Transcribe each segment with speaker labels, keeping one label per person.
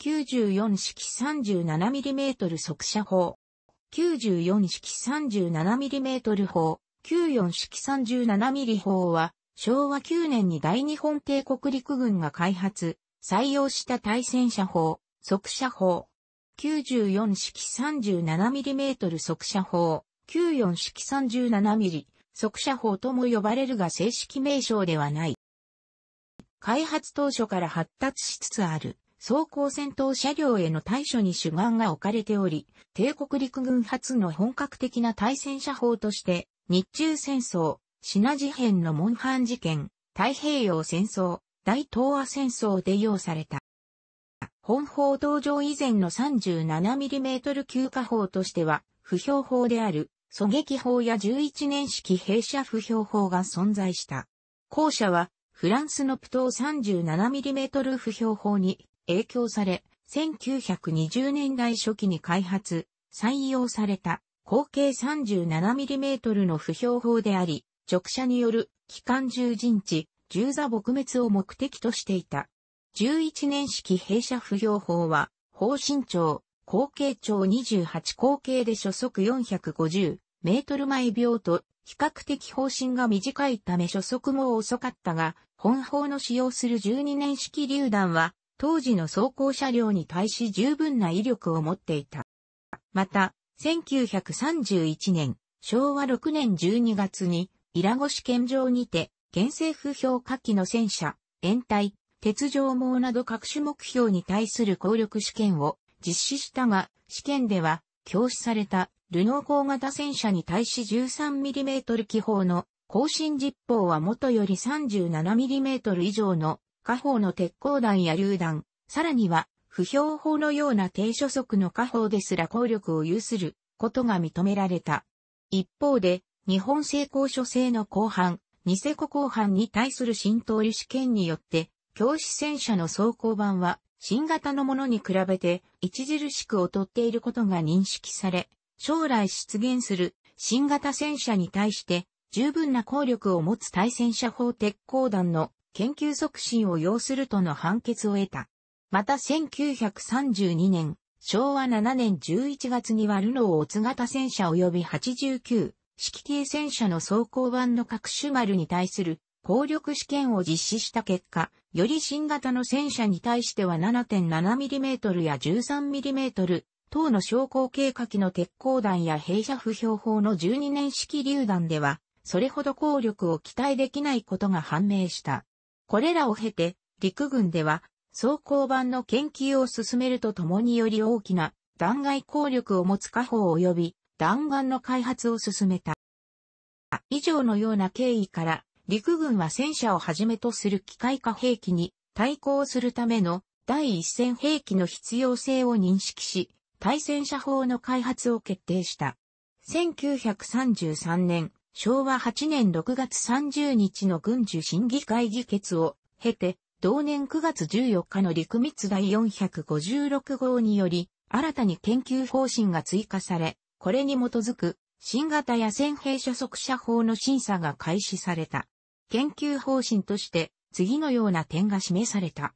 Speaker 1: 94式 37mm 速射砲、94式 37mm 砲、94式 37mm 砲は、昭和9年に大日本帝国陸軍が開発、採用した対戦車砲、速射砲。94式 37mm 速射砲、94式 37mm 速射砲とも呼ばれるが正式名称ではない。開発当初から発達しつつある。装甲戦闘車両への対処に主眼が置かれており、帝国陸軍初の本格的な対戦車法として、日中戦争、シナ事変のモンハン事件、太平洋戦争、大東亜戦争で用された。本法登場以前の 37mm 級火砲としては、不評法である、狙撃砲や11年式兵舎不評法が存在した。後者は、フランスのプトー 37mm 不評法に影響され、1920年代初期に開発、採用された、口径 37mm の不評法であり、直射による機関銃陣地、銃座撲滅を目的としていた。11年式弊社不評法は、方針長、口径長28口径で初速450メートル毎秒と、比較的方針が短いため初速も遅かったが、本法の使用する12年式榴弾は、当時の装甲車両に対し十分な威力を持っていた。また、1931年、昭和6年12月に、イラゴ試験場にて、原政府評価機の戦車、延体、鉄条網など各種目標に対する効力試験を実施したが、試験では、教師されたルノー工型戦車に対し 13mm 気砲の更新実砲は元より 37mm 以上の火砲の鉄鋼弾や榴弾、さらには、不評法のような低所速の火砲ですら効力を有することが認められた。一方で、日本製鋼所製の後半、ニセコ後半に対する浸透り試験によって、教師戦車の装甲版は、新型のものに比べて、著しく劣っていることが認識され、将来出現する新型戦車に対して、十分な効力を持つ対戦車砲鉄鋼弾の研究促進を要するとの判決を得た。また1932年、昭和7年11月にはルノーオツ型戦車及び89式系戦車の装甲版の各種丸に対する効力試験を実施した結果、より新型の戦車に対しては 7.7mm や 13mm 等の昇降計画機の鉄鋼弾や弊社不標法の12年式榴弾では、それほど効力を期待できないことが判明した。これらを経て、陸軍では、装甲版の研究を進めるとともにより大きな弾劾効力を持つ火砲及び弾丸の開発を進めた。以上のような経緯から、陸軍は戦車をはじめとする機械化兵器に対抗するための第一戦兵器の必要性を認識し、対戦車砲の開発を決定した。1933年、昭和8年6月30日の軍需審議会議決を経て、同年9月14日の陸密第456号により、新たに研究方針が追加され、これに基づく、新型野戦兵舎速者法の審査が開始された。研究方針として、次のような点が示された。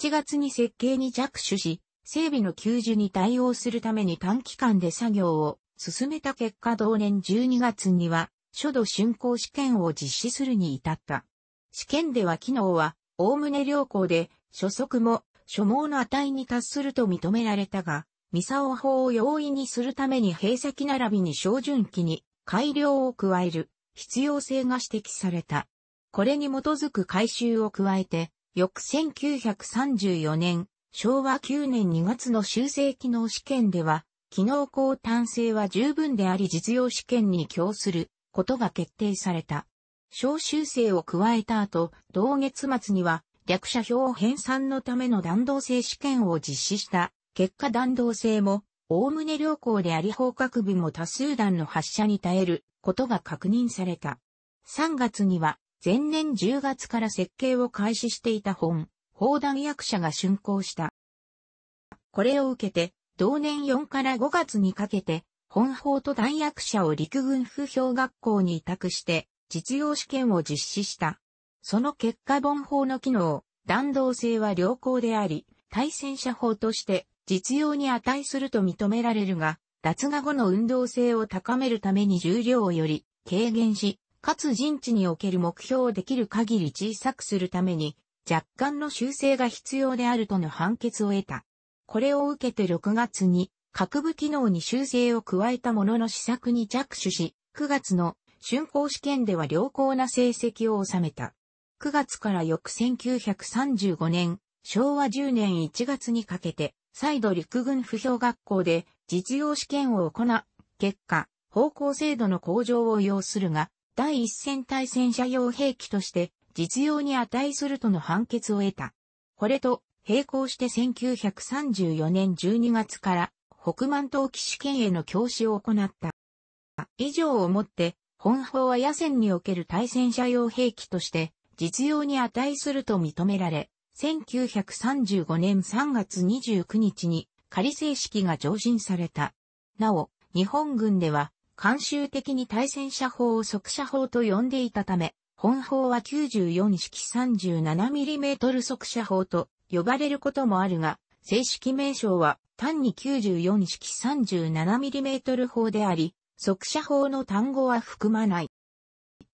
Speaker 1: 7月に設計に着手し、整備の給受に対応するために短期間で作業を進めた結果同年12月には初度竣工試験を実施するに至った。試験では機能は、おおむね良好で、初速も、初毛の値に達すると認められたが、ミサオ法を容易にするために閉鎖機並びに照準機に改良を加える必要性が指摘された。これに基づく改修を加えて、翌1934年、昭和9年2月の修正機能試験では、機能高単性は十分であり実用試験に供することが決定された。小修正を加えた後、同月末には、略射標編纂のための弾道性試験を実施した。結果弾道性も、おおむね良好であり方角部も多数弾の発射に耐えることが確認された。3月には、前年10月から設計を開始していた本、砲弾役者が竣工した。これを受けて、同年4から5月にかけて、本法と弾薬者を陸軍不評学校に委託して、実用試験を実施した。その結果本法の機能、弾道性は良好であり、対戦車法として実用に値すると認められるが、脱画後の運動性を高めるために重量をより軽減し、かつ陣地における目標をできる限り小さくするために、若干の修正が必要であるとの判決を得た。これを受けて6月に各部機能に修正を加えたものの試作に着手し、9月の竣工試験では良好な成績を収めた。9月から翌1935年、昭和10年1月にかけて、再度陸軍不評学校で実用試験を行う結果、方向精度の向上を要するが、第一戦対戦車用兵器として実用に値するとの判決を得た。これと並行して1934年12月から北満島騎士権への教師を行った。以上をもって、本法は野戦における対戦車用兵器として、実用に値すると認められ、1935年3月29日に仮正式が上申された。なお、日本軍では、慣習的に対戦車法を速射法と呼んでいたため、本法は94式 37mm 速射法と呼ばれることもあるが、正式名称は単に94式 37mm 砲であり、速射砲の単語は含まない。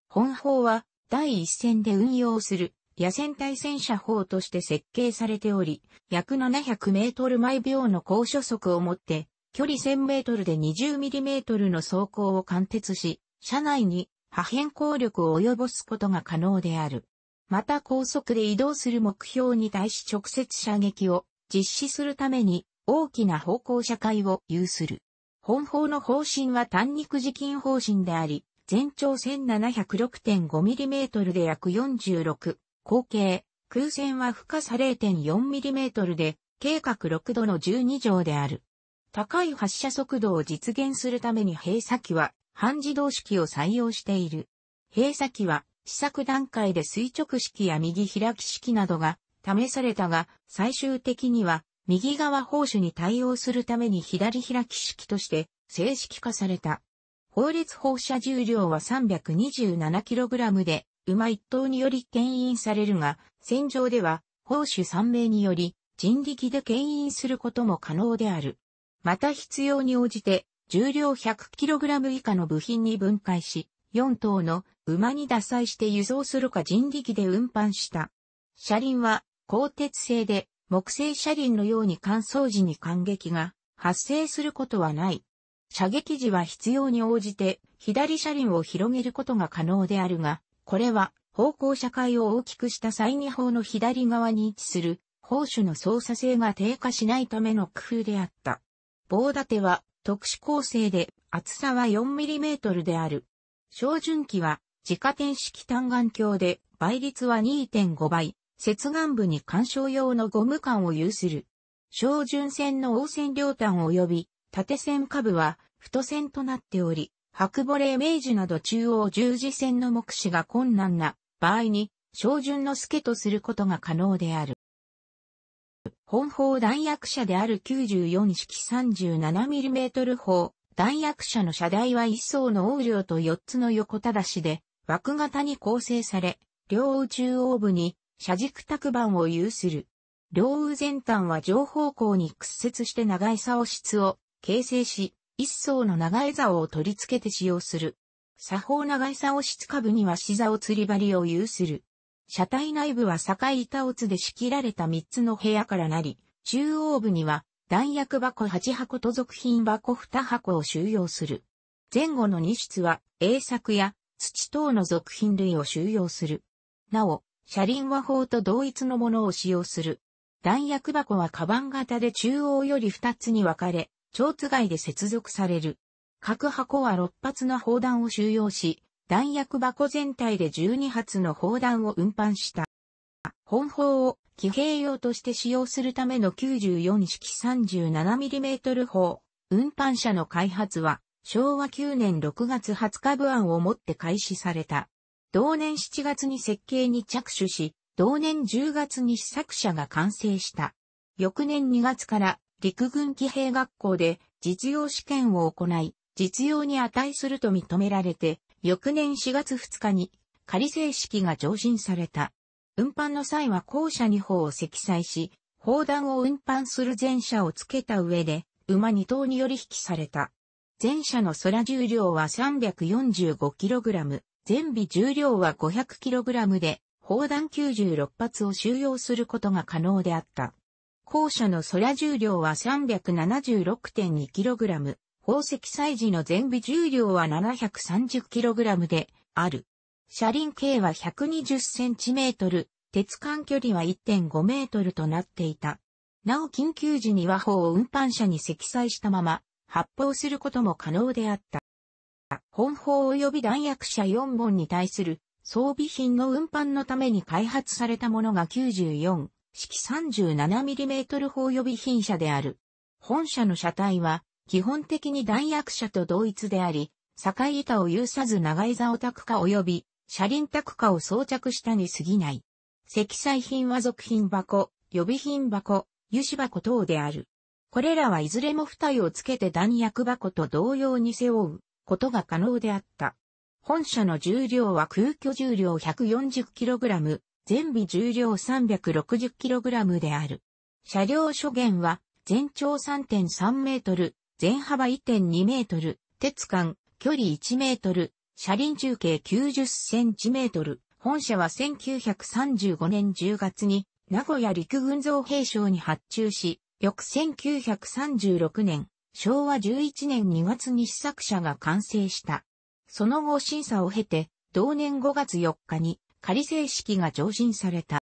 Speaker 1: 本砲は第一線で運用する野戦対戦車砲として設計されており、約700メートル毎秒の高所速をもって、距離1000メートルで20ミリメートルの走行を貫徹し、車内に破片効力を及ぼすことが可能である。また高速で移動する目標に対し直接射撃を実施するために大きな方向社会を有する。本法の方針は単肉自金方針であり、全長 1706.5mm で約46、口径、空線は深さ 0.4mm で、計画6度の12乗である。高い発射速度を実現するために閉鎖機は半自動式を採用している。閉鎖機は試作段階で垂直式や右開き式などが試されたが、最終的には右側砲手に対応するために左開き式として正式化された。法列放射重量は 327kg で、馬1頭により牽引されるが、戦場では、砲手3名により、人力で牽引することも可能である。また必要に応じて、重量 100kg 以下の部品に分解し、4頭の馬に打砕して輸送するか人力で運搬した。車輪は鋼鉄製で木製車輪のように乾燥時に感激が発生することはない。射撃時は必要に応じて左車輪を広げることが可能であるが、これは方向車界を大きくした際に砲の左側に位置する砲手の操作性が低下しないための工夫であった。棒立ては特殊構成で厚さは 4mm である。照準器は自家点式単眼鏡で倍率は2.5倍、接岸部に干渉用のゴム管を有する。小巡船の応戦両端及び縦線下部は太線となっており、白母霊明治など中央十字線の目視が困難な場合に、小順の助とすることが可能である。本砲弾薬車である94式 37mm 砲、弾薬車の車台は1層の横領と4つの横ただしで、枠型に構成され、両中央部に車軸卓板を有する。両右前端は上方向に屈折して長い竿質を形成し、一層の長い竿を取り付けて使用する。左方長い竿質下部には死竿釣り針を有する。車体内部は境板をつで仕切られた三つの部屋からなり、中央部には弾薬箱八箱と属品箱二箱を収容する。前後の二室は、英作や土等の属品類を収容する。なお、車輪は砲と同一のものを使用する。弾薬箱はカバン型で中央より2つに分かれ、蝶津外で接続される。各箱は6発の砲弾を収容し、弾薬箱全体で12発の砲弾を運搬した。本砲を騎兵用として使用するための94式 37mm 砲、運搬車の開発は昭和9年6月20日部案をもって開始された。同年7月に設計に着手し、同年10月に試作車が完成した。翌年2月から陸軍騎兵学校で実用試験を行い、実用に値すると認められて、翌年4月2日に仮正式が上申された。運搬の際は校舎2砲を積載し、砲弾を運搬する前車をつけた上で、馬2頭により引きされた。前車の空重量は 345kg。全備重量は 500kg で、砲弾96発を収容することが可能であった。校舎の空重量は 376.2kg、宝石祭時の全備重量は 730kg である。車輪径は 120cm、鉄管距離は 1.5m となっていた。なお緊急時に和砲を運搬車に積載したまま発砲することも可能であった。本法及び弾薬車4本に対する装備品の運搬のために開発されたものが94式 37mm 砲予備品車である。本車の車体は基本的に弾薬車と同一であり、境板を有さず長い座をタク化及び車輪タク化を装着したに過ぎない。積載品は属品箱、予備品箱、油脂箱等である。これらはいずれも二重をつけて弾薬箱と同様に背負う。ことが可能であった。本社の重量は空虚重量 140kg、全備重量 360kg である。車両諸元は全長3.3メートル、全幅1.2メートル、鉄管、距離1メートル、車輪中径90センチメートル。本社は1935年10月に名古屋陸軍造兵廠に発注し、翌1936年、昭和11年2月に試作車が完成した。その後審査を経て、同年5月4日に仮正式が上申された。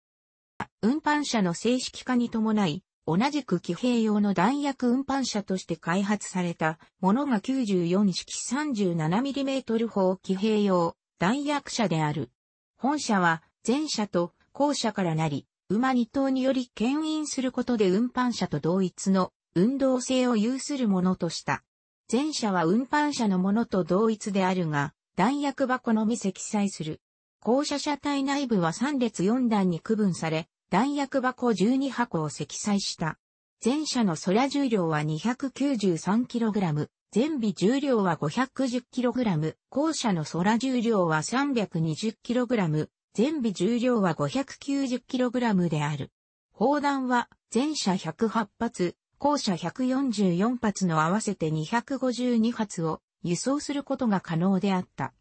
Speaker 1: 運搬車の正式化に伴い、同じく騎兵用の弾薬運搬車として開発されたものが94式 37mm 砲騎兵用弾薬車である。本車は前車と後車からなり、馬2頭により牽引することで運搬車と同一の運動性を有するものとした。前者は運搬車のものと同一であるが、弾薬箱のみ積載する。校舎車体内部は3列4段に区分され、弾薬箱12箱を積載した。前者の空重量は 293kg、全備重量は 510kg、後者の空重量は 320kg、全備重量は 590kg である。砲弾は前者108発、校舎144発の合わせて252発を輸送することが可能であった。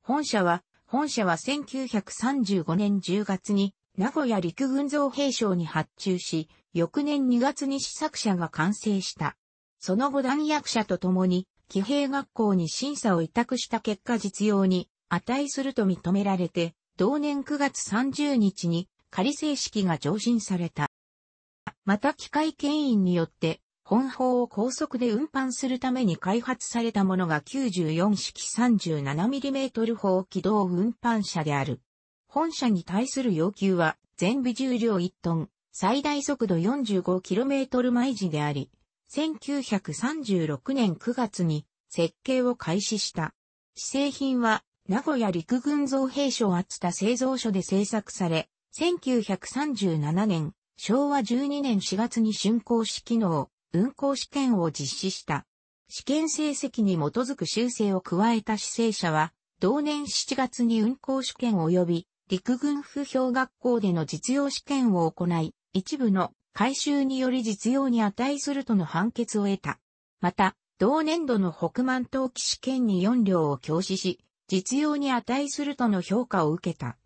Speaker 1: 本社は、本社は1935年10月に名古屋陸軍造兵廠に発注し、翌年2月に試作車が完成した。その後弾薬車と共に、騎兵学校に審査を委託した結果実用に値すると認められて、同年9月30日に仮正式が上申された。また機械牽引によって、本砲を高速で運搬するために開発されたものが94式 37mm 砲機動運搬車である。本社に対する要求は、全部重量1トン、最大速度 45km 毎時であり、1936年9月に設計を開始した。既製品は、名古屋陸軍造兵所厚田製造所で製作され、1937年昭和12年4月に竣工式の運行試験を実施した。試験成績に基づく修正を加えた姿勢者は、同年7月に運行試験及び陸軍府評学校での実用試験を行い、一部の改修により実用に値するとの判決を得た。また、同年度の北満冬季試験に4両を教師し、実用に値するとの評価を受けた。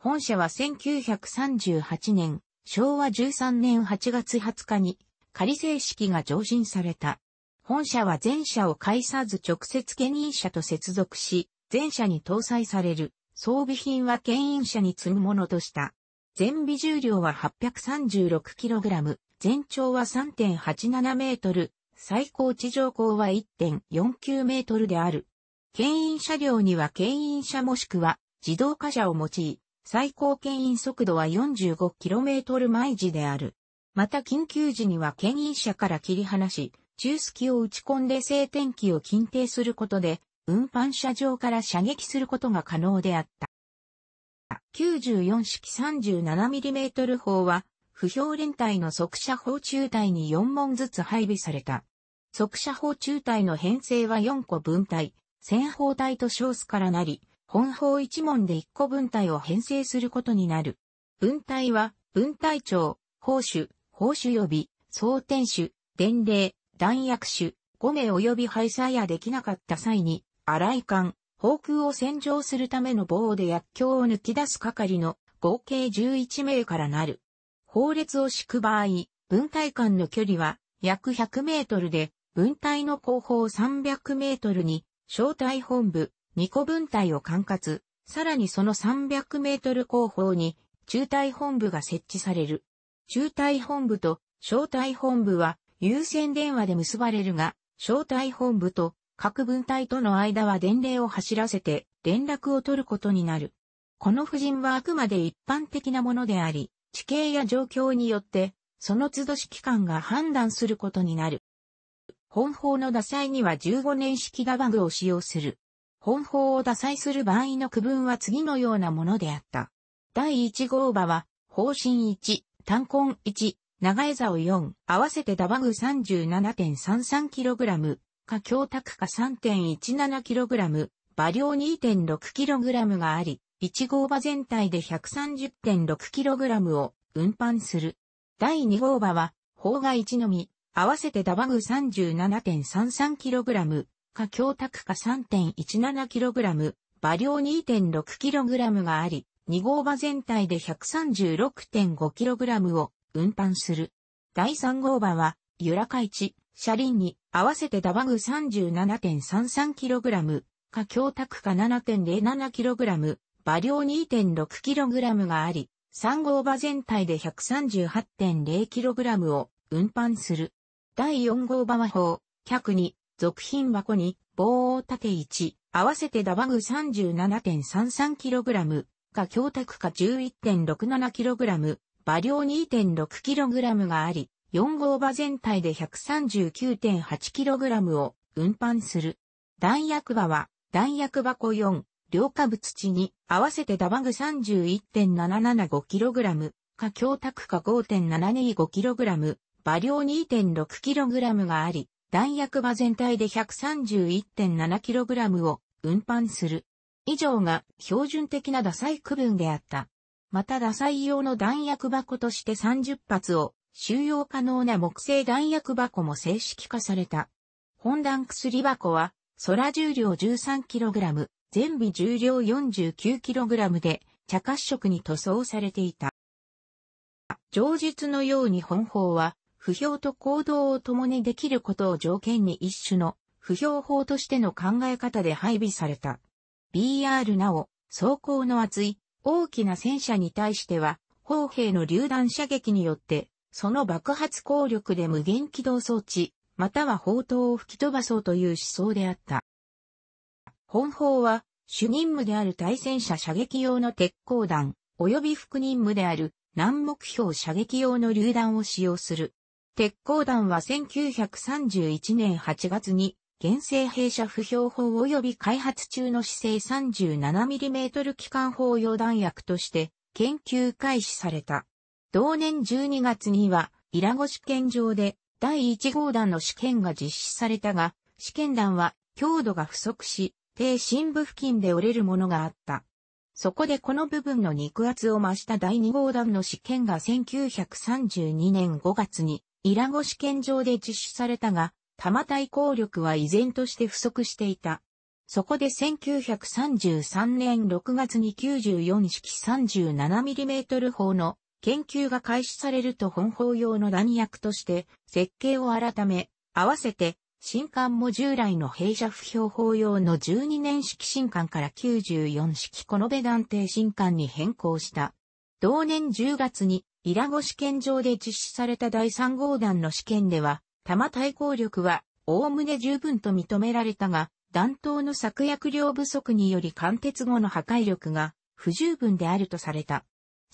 Speaker 1: 本社は1938年昭和13年8月20日に仮正式が上申された。本社は全社を介さず直接牽引車と接続し、全社に搭載される装備品は牽引車に積むものとした。全備重量は 836kg、全長は3.87メートル、最高地上高は1.49メートルである。牽引車両には牽引車もしくは自動貨車を用い、最高牽引速度は 45km 毎時である。また緊急時には牽引車から切り離し、中隙を打ち込んで静転気を禁定することで、運搬車上から射撃することが可能であった。94式 37mm 砲は、不評連隊の速射砲中隊に4門ずつ配備された。速射砲中隊の編成は4個分隊、戦砲隊と称すからなり、本法一門で一個分隊を編成することになる。分隊は、分隊長、法主、法主及び、総天主、伝令、弾薬主、5名及び廃車やできなかった際に、荒い艦、砲空を洗浄するための棒で薬莢を抜き出す係の合計11名からなる。法列を敷く場合、分隊間の距離は約100メートルで、分隊の後方300メートルに、小隊本部、二個分隊を管轄、さらにその300メートル後方に中隊本部が設置される。中隊本部と小隊本部は優先電話で結ばれるが、小隊本部と各分隊との間は電令を走らせて連絡を取ることになる。この布陣はあくまで一般的なものであり、地形や状況によって、その都度指揮官が判断することになる。本法の打載には15年式ガバグを使用する。本法を打載する場合の区分は次のようなものであった。第1号馬は、方針1、単根1、長江沢4、合わせてダバグ 37.33kg、か強卓か 3.17kg、馬量 2.6kg があり、1号馬全体で 130.6kg を運搬する。第2号馬は、方が1のみ、合わせてダバグ 37.33kg、か強託か 3.17kg、馬量 2.6kg があり、2号馬全体で 136.5kg を運搬する。第3号馬は、由良海地、車輪に合わせてダバグ 37.33kg、か強託か 7.07kg、馬量 2.6kg があり、3号馬全体で 138.0kg を運搬する。第4号馬は砲、客に続品箱に棒を縦1、合わせてダバグ 37.33kg か強択か 11.67kg、馬量 2.6kg があり、4号馬全体で 139.8kg を運搬する。弾薬場は、弾薬箱4、両下物地に合わせてダバグ 31.775kg、か強択か 5.725kg、馬量 2.6kg があり、弾薬場全体で 131.7kg を運搬する。以上が標準的な打砕区分であった。また打砕用の弾薬箱として30発を収容可能な木製弾薬箱も正式化された。本弾薬箱は空重量 13kg、全備重量 49kg で茶褐色に塗装されていた。上述のように本法は不評と行動を共にできることを条件に一種の不評法としての考え方で配備された。BR なお、装甲の厚い大きな戦車に対しては、砲兵の榴弾射撃によって、その爆発効力で無限起動装置、または砲塔を吹き飛ばそうという思想であった。本法は、主任務である対戦車射撃用の鉄鋼弾、及び副任務である南目標射撃用の榴弾を使用する。鉄鋼団は1931年8月に、原生弊社不評法及び開発中の姿勢 37mm 機関砲用弾薬として、研究開始された。同年12月には、イラゴ試験場で、第1号弾の試験が実施されたが、試験弾は強度が不足し、低深部付近で折れるものがあった。そこでこの部分の肉厚を増した第2号弾の試験が1932年5月にイラゴ試験場で実施されたが、多摩対抗力は依然として不足していた。そこで1933年6月に94式 37mm 砲の研究が開始されると本砲用の弾薬として設計を改め、合わせて新艦も従来の弊社不評砲用の12年式新艦から94式このベ断定新艦に変更した。同年10月にイラゴ試験場で実施された第3号弾の試験では、弾対抗力は、おおむね十分と認められたが、弾頭の作薬量不足により貫徹後の破壊力が不十分であるとされた。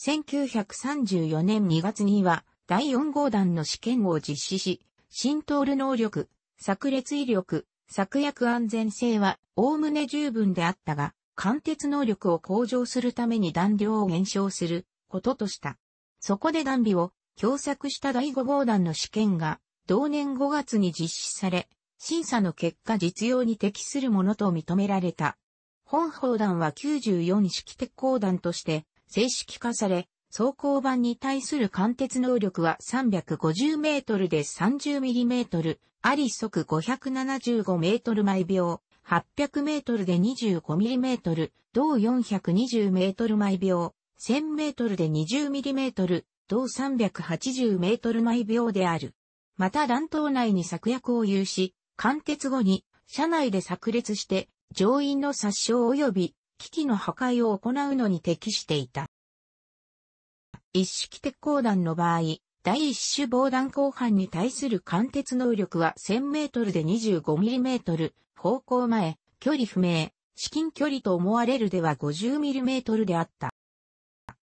Speaker 1: 1934年2月には第4号弾の試験を実施し、浸透る能力、炸裂威力、炸薬安全性はおおむね十分であったが、貫徹能力を向上するために弾量を減少することとした。そこでダンビを共作した第五砲弾の試験が同年5月に実施され、審査の結果実用に適するものと認められた。本砲弾は94式鉄鋼弾として正式化され、装甲板に対する貫鉄能力は350メートルで30ミリメートル、あり速575メートル毎秒、800メートルで25ミリメートル、同420メートル毎秒、1000メートルで20ミリメートル、同380メートル毎秒である。また弾頭内に炸薬を有し、貫徹後に車内で炸裂して、乗員の殺傷及び機器の破壊を行うのに適していた。一式鉄鋼弾の場合、第一種防弾後半に対する貫徹能力は1000メートルで25ミリメートル、方向前、距離不明、至近距離と思われるでは50ミリメートルであった。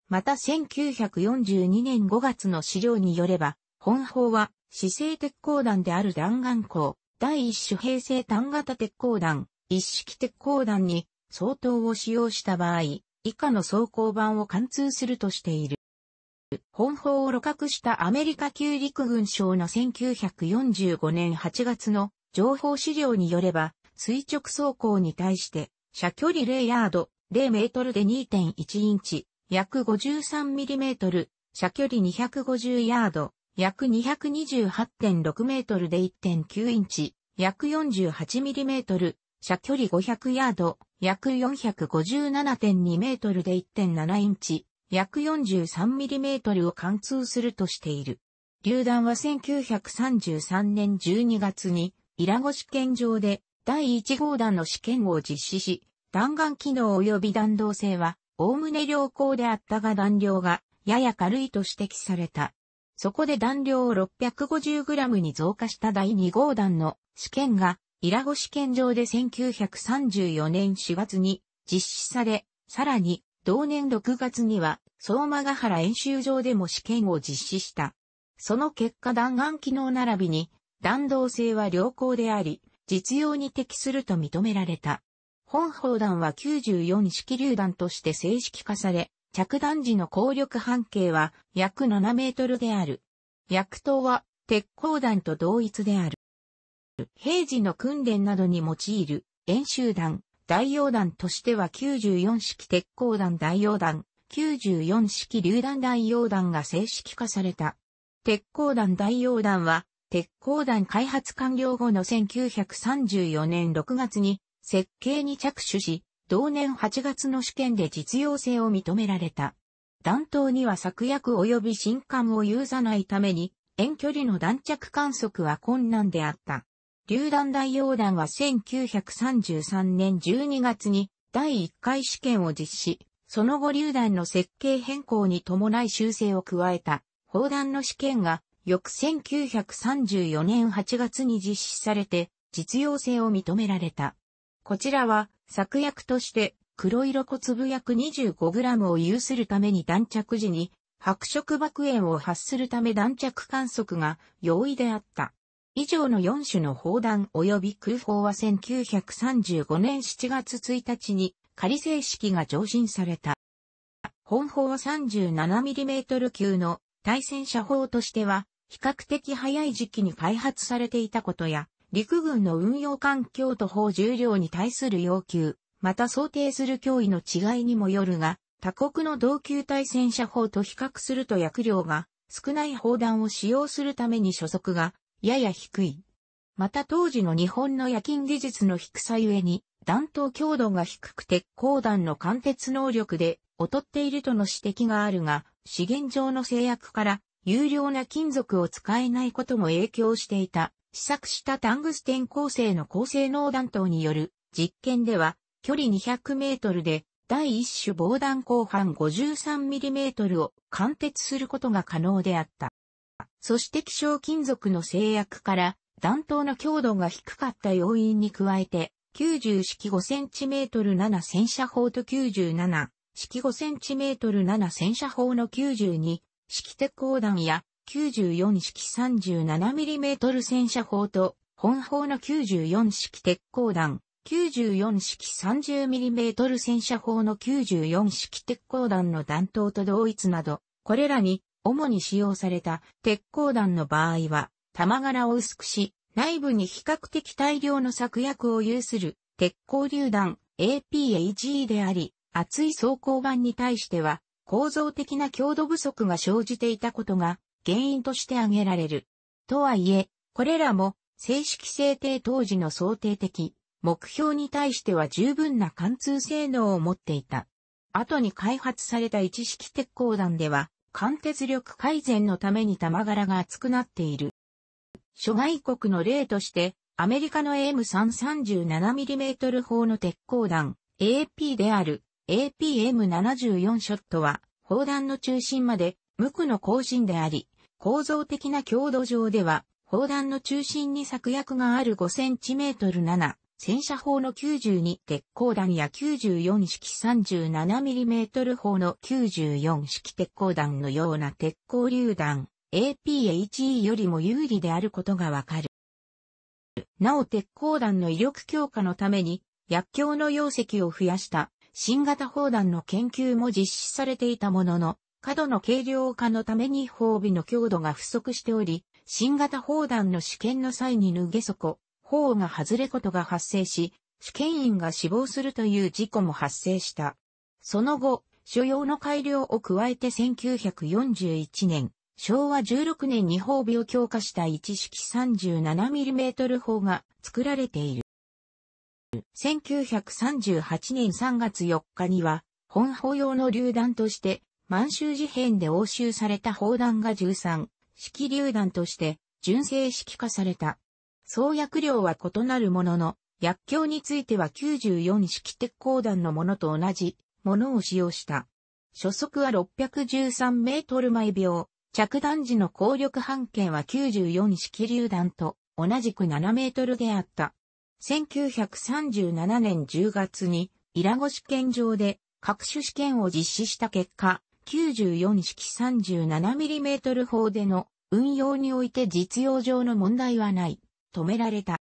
Speaker 1: また1942年5月の資料によれば、本砲は、姿勢鉄鋼弾である弾丸鋼、第一種平成単型鉄鋼弾、一式鉄鋼弾に相当を使用した場合、以下の装甲板を貫通するとしている。本砲を露覚したアメリカ旧陸軍省の1945年8月の情報資料によれば、垂直走行に対して、射距離0ヤード、0メートルで2.1インチ、約 53mm、射距離250ヤード、約228.6メートルで1.9インチ、約 48mm、射距離500ヤード、約457.2メートルで1.7インチ、約 43mm を貫通するとしている。榴弾は1933年12月に、イラゴ試験場で第1号弾の試験を実施し、弾丸機能及び弾道性はおおむね良好であったが弾量がやや軽いと指摘された。そこで弾量を 650g に増加した第2号弾の試験が、イラゴ試験場で1934年4月に実施され、さらに同年6月には相馬ヶ原演習場でも試験を実施した。その結果弾丸機能並びに弾道性は良好であり、実用に適すると認められた。本砲弾は94式榴弾として正式化され、着弾時の効力半径は約7メートルである。薬刀は鉄鋼弾と同一である。平時の訓練などに用いる演習弾、代用弾としては94式鉄鋼弾代用弾、94式榴弾代用弾が正式化された。鉄鋼弾代用弾は、鉄鋼弾開発完了後の1934年6月に設計に着手し、同年8月の試験で実用性を認められた。弾頭には策薬及び新艦を有さないために、遠距離の弾着観測は困難であった。榴弾大溶弾は1933年12月に第1回試験を実施、その後榴弾の設計変更に伴い修正を加えた、砲弾の試験が翌1934年8月に実施されて、実用性を認められた。こちらは、作薬として、黒色小粒薬 25g を有するために断着時に、白色爆炎を発するため断着観測が容易であった。以上の4種の砲弾及び空砲は1935年7月1日に仮正式が上申された。本砲は 37mm 級の対戦車砲としては比較的早い時期に開発されていたことや、陸軍の運用環境と法重量に対する要求、また想定する脅威の違いにもよるが、他国の同級対戦車砲と比較すると薬量が少ない砲弾を使用するために所属がやや低い。また当時の日本の夜勤技術の低さゆえに弾頭強度が低く鉄鋼弾の貫徹能力で劣っているとの指摘があるが、資源上の制約から有料な金属を使えないことも影響していた試作したタングステン構成の高性能弾頭による実験では、距離200メートルで第一種防弾後半5 3トルを貫徹することが可能であった。そして希少金属の制約から弾頭の強度が低かった要因に加えて、90式5トル7戦車砲と97式5トル7戦車砲の92式鉄鋼弾や94式 37mm 戦車砲と、本砲の94式鉄鋼弾、94式 30mm 戦車砲の94式鉄鋼弾の弾頭と同一など、これらに主に使用された鉄鋼弾の場合は、弾柄を薄くし、内部に比較的大量の作薬を有する鉄鋼榴弾 APAGE であり、厚い装甲板に対しては構造的な強度不足が生じていたことが原因として挙げられる。とはいえ、これらも正式制定当時の想定的目標に対しては十分な貫通性能を持っていた。後に開発された一式鉄鋼弾では、貫鉄力改善のために玉柄が厚くなっている。諸外国の例として、アメリカの m 3 3 7 m m 砲の鉄鋼弾 AP である APM74 ショットは、砲弾の中心まで無垢の更新であり、構造的な強度上では、砲弾の中心に策薬がある 5cm7、戦車砲の92鉄鋼弾や94式 37mm 砲の94式鉄鋼弾のような鉄鋼榴弾 APHE よりも有利であることがわかる。なお鉄鋼弾の威力強化のために薬莢の容積を増やした新型砲弾の研究も実施されていたものの角の軽量化のために砲尾の強度が不足しており、新型砲弾の試験の際に脱げ底、砲が外れことが発生し、試験員が死亡するという事故も発生した。その後、所要の改良を加えて1941年、昭和16年に砲尾を強化した一式 37mm 砲が作られている。1938年3月4日には、本砲用の榴弾として満州事変で押収された砲弾が13、式榴弾として純正式化された。創薬量は異なるものの、薬莢については94式鉄鋼弾のものと同じものを使用した。初速は613メートル毎秒、着弾時の効力半径は94式榴弾と同じく7メートルであった。1937年10月に、イラゴ試験場で各種試験を実施した結果、94式 37mm 砲での運用において実用上の問題はない、止められた。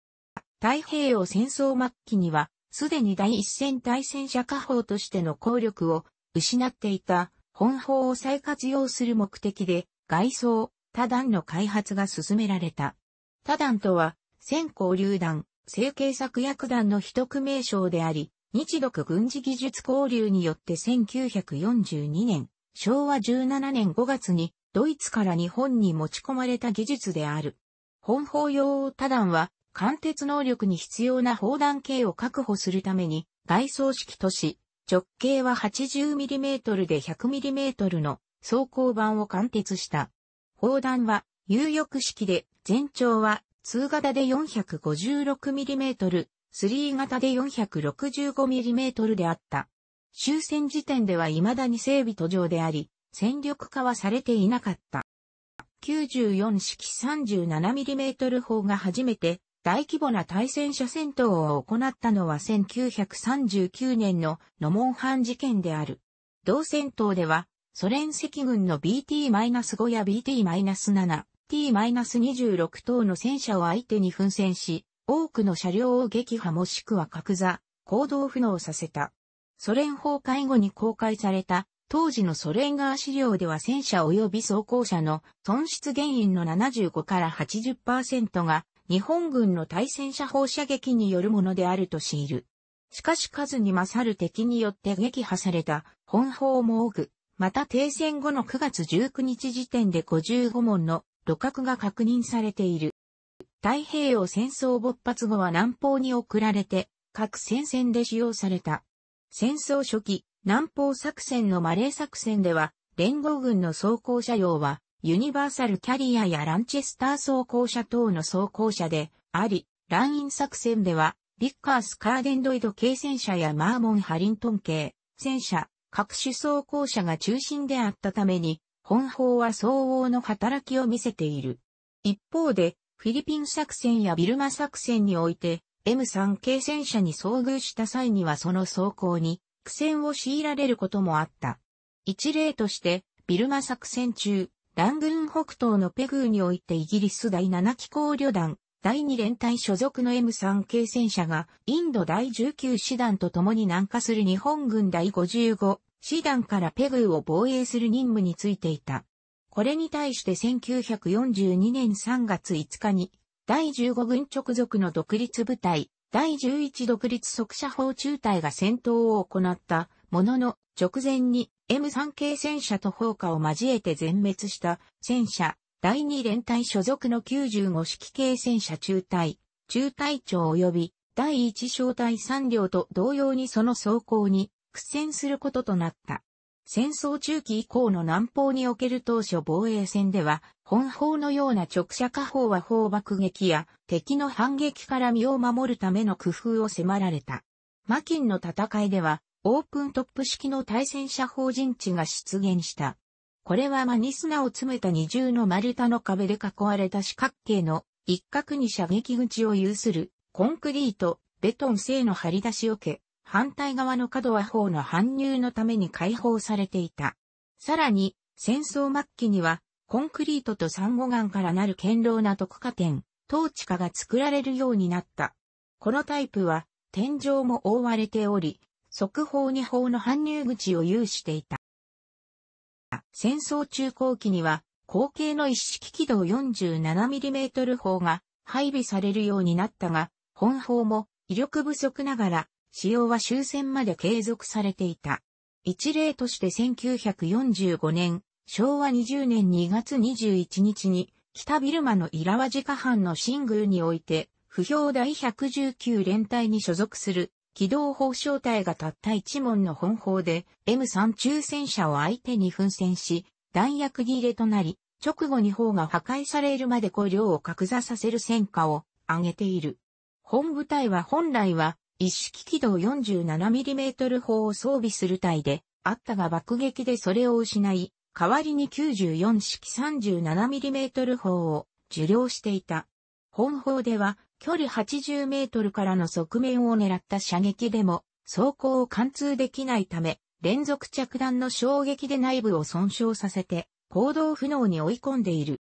Speaker 1: 太平洋戦争末期には、すでに第一戦対戦車火砲としての効力を失っていた本砲を再活用する目的で外装、多弾の開発が進められた。多弾とは、先行榴弾、成形作薬団の一区名称であり、日独軍事技術交流によって1942年、昭和17年5月にドイツから日本に持ち込まれた技術である。本砲用多弾は貫徹能力に必要な砲弾径を確保するために外装式とし、直径は 80mm で 100mm の装甲板を貫徹した。砲弾は有翼式で全長は通型で 456mm、3型で 465mm であった。終戦時点では未だに整備途上であり、戦力化はされていなかった。94式 37mm 砲が初めて大規模な対戦車戦闘を行ったのは1939年のノモンハン事件である。同戦闘ではソ連赤軍の BT-5 や BT-7、T-26 等の戦車を相手に奮戦し、多くの車両を撃破もしくは格座、行動不能させた。ソ連崩壊後に公開された、当時のソ連側資料では戦車及び装甲車の損失原因の75から80%が日本軍の対戦車放射撃によるものであると知る。しかし数に勝る敵によって撃破された本砲も多く、また停戦後の9月19日時点で55門の路角が確認されている。太平洋戦争勃発後は南方に送られて、各戦線で使用された。戦争初期、南方作戦のマレー作戦では、連合軍の装甲車用は、ユニバーサルキャリアやランチェスター装甲車等の装甲車であり、ランイン作戦では、ビッカースカーデンドイド系戦車やマーモンハリントン系戦車、各種装甲車が中心であったために、本法は相応の働きを見せている。一方で、フィリピン作戦やビルマ作戦において、M3 系戦車に遭遇した際にはその走行に苦戦を強いられることもあった。一例として、ビルマ作戦中、ラングーン北東のペグーにおいてイギリス第7機構旅団、第2連隊所属の M3 系戦車が、インド第19師団と共に南下する日本軍第55師団からペグーを防衛する任務についていた。これに対して1942年3月5日に、第15軍直属の独立部隊、第11独立即射砲中隊が戦闘を行ったものの直前に M3 系戦車と砲火を交えて全滅した戦車第2連隊所属の95式系戦車中隊、中隊長及び第1小隊3両と同様にその走行に苦戦することとなった。戦争中期以降の南方における当初防衛戦では、本砲のような直射火砲は砲爆撃や敵の反撃から身を守るための工夫を迫られた。マキンの戦いでは、オープントップ式の対戦車砲陣地が出現した。これはマニスナを詰めた二重の丸太の壁で囲われた四角形の一角に射撃口を有するコンクリート、ベトン製の張り出しを受け、反対側の角は砲の搬入のために解放されていた。さらに、戦争末期には、コンクリートとサンゴ岩からなる堅牢な特化点、統治下が作られるようになった。このタイプは、天井も覆われており、速報に砲の搬入口を有していた。戦争中後期には、後継の一式軌道 47mm 砲が配備されるようになったが、本砲も威力不足ながら使用は終戦まで継続されていた。一例として1945年、昭和20年2月21日に、北ビルマのイラワジカ藩の新宮において、不評第119連隊に所属する、機動砲小隊がたった一門の本砲で、M3 中戦車を相手に奮戦し、弾薬切れとなり、直後に砲が破壊されるまで古量を格座させる戦果を上げている。本部隊は本来は一式軌道 47mm 砲を装備する隊で、あったが爆撃でそれを失い、代わりに94式 37mm 砲を受領していた。本砲では、距離80メートルからの側面を狙った射撃でも、装甲を貫通できないため、連続着弾の衝撃で内部を損傷させて、行動不能に追い込んでいる。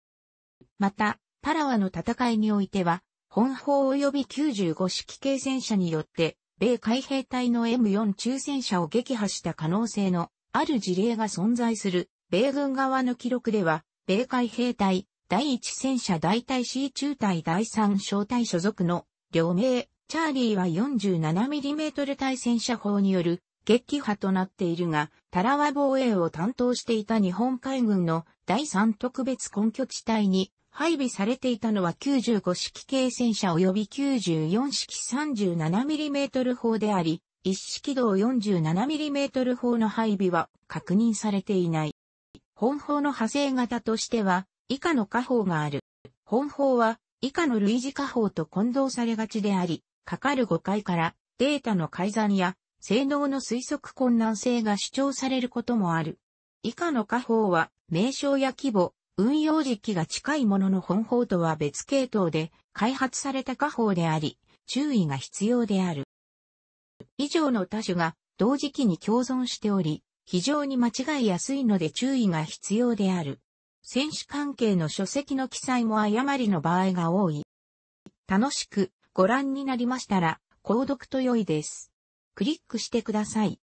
Speaker 1: また、パラワの戦いにおいては、本砲及び95式軽戦車によって、米海兵隊の M4 中戦車を撃破した可能性のある事例が存在する、米軍側の記録では、米海兵隊、第1戦車大隊 C 中隊第3小隊所属の、両名、チャーリーは 47mm 対戦車砲による撃破となっているが、タラワ防衛を担当していた日本海軍の第3特別根拠地帯に配備されていたのは95式軽戦車及び94式 37mm 砲であり、一式同 47mm 砲の配備は確認されていない。本砲の派生型としては、以下の下砲がある。本砲は、以下の類似下砲と混同されがちであり、かかる誤解からデータの改ざんや性能の推測困難性が主張されることもある。以下の下砲は、名称や規模、運用時期が近いものの本法とは別系統で開発された家法であり、注意が必要である。以上の多種が同時期に共存しており、非常に間違いやすいので注意が必要である。選手関係の書籍の記載も誤りの場合が多い。楽しくご覧になりましたら、購読と良いです。クリックしてください。